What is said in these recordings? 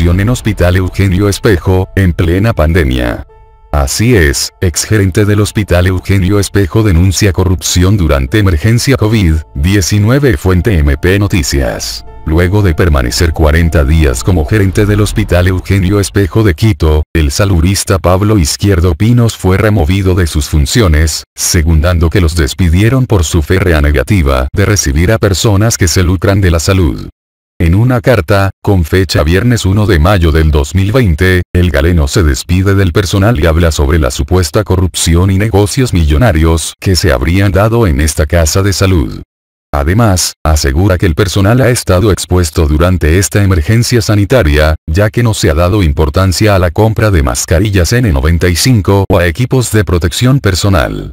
en Hospital Eugenio Espejo, en plena pandemia. Así es, exgerente del Hospital Eugenio Espejo denuncia corrupción durante emergencia COVID-19 Fuente MP Noticias. Luego de permanecer 40 días como gerente del Hospital Eugenio Espejo de Quito, el salurista Pablo Izquierdo Pinos fue removido de sus funciones, segundando que los despidieron por su férrea negativa de recibir a personas que se lucran de la salud. En una carta, con fecha viernes 1 de mayo del 2020, el galeno se despide del personal y habla sobre la supuesta corrupción y negocios millonarios que se habrían dado en esta casa de salud. Además, asegura que el personal ha estado expuesto durante esta emergencia sanitaria, ya que no se ha dado importancia a la compra de mascarillas N95 o a equipos de protección personal.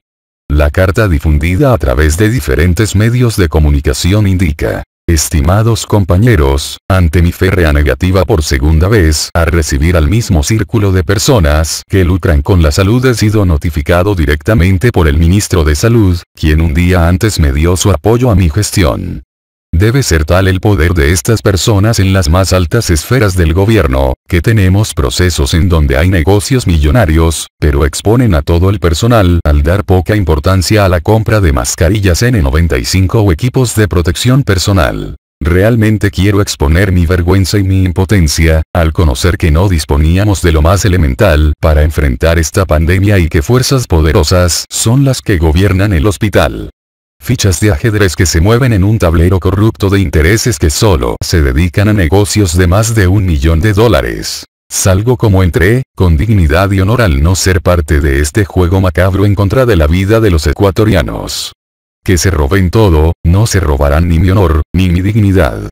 La carta difundida a través de diferentes medios de comunicación indica Estimados compañeros, ante mi férrea negativa por segunda vez a recibir al mismo círculo de personas que lucran con la salud he sido notificado directamente por el ministro de Salud, quien un día antes me dio su apoyo a mi gestión. Debe ser tal el poder de estas personas en las más altas esferas del gobierno, que tenemos procesos en donde hay negocios millonarios, pero exponen a todo el personal al dar poca importancia a la compra de mascarillas N95 o equipos de protección personal. Realmente quiero exponer mi vergüenza y mi impotencia, al conocer que no disponíamos de lo más elemental para enfrentar esta pandemia y que fuerzas poderosas son las que gobiernan el hospital fichas de ajedrez que se mueven en un tablero corrupto de intereses que solo se dedican a negocios de más de un millón de dólares. Salgo como entré, con dignidad y honor al no ser parte de este juego macabro en contra de la vida de los ecuatorianos. Que se roben todo, no se robarán ni mi honor, ni mi dignidad.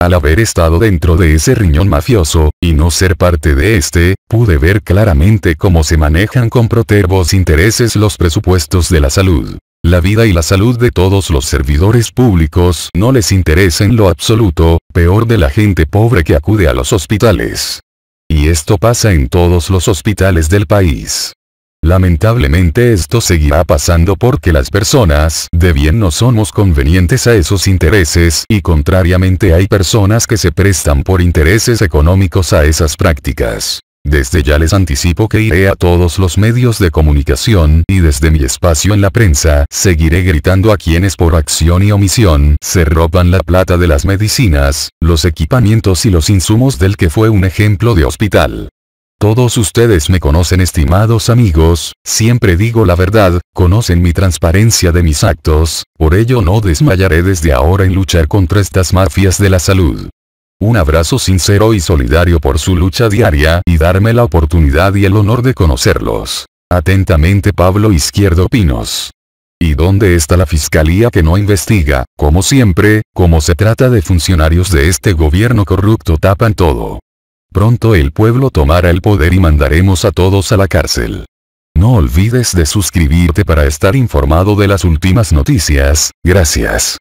Al haber estado dentro de ese riñón mafioso, y no ser parte de este, pude ver claramente cómo se manejan con protervos intereses los presupuestos de la salud. La vida y la salud de todos los servidores públicos no les interesa en lo absoluto, peor de la gente pobre que acude a los hospitales. Y esto pasa en todos los hospitales del país. Lamentablemente esto seguirá pasando porque las personas de bien no somos convenientes a esos intereses y contrariamente hay personas que se prestan por intereses económicos a esas prácticas. Desde ya les anticipo que iré a todos los medios de comunicación y desde mi espacio en la prensa, seguiré gritando a quienes por acción y omisión se roban la plata de las medicinas, los equipamientos y los insumos del que fue un ejemplo de hospital. Todos ustedes me conocen estimados amigos, siempre digo la verdad, conocen mi transparencia de mis actos, por ello no desmayaré desde ahora en luchar contra estas mafias de la salud un abrazo sincero y solidario por su lucha diaria y darme la oportunidad y el honor de conocerlos. Atentamente Pablo Izquierdo Pinos. ¿Y dónde está la fiscalía que no investiga? Como siempre, como se trata de funcionarios de este gobierno corrupto tapan todo. Pronto el pueblo tomará el poder y mandaremos a todos a la cárcel. No olvides de suscribirte para estar informado de las últimas noticias, gracias.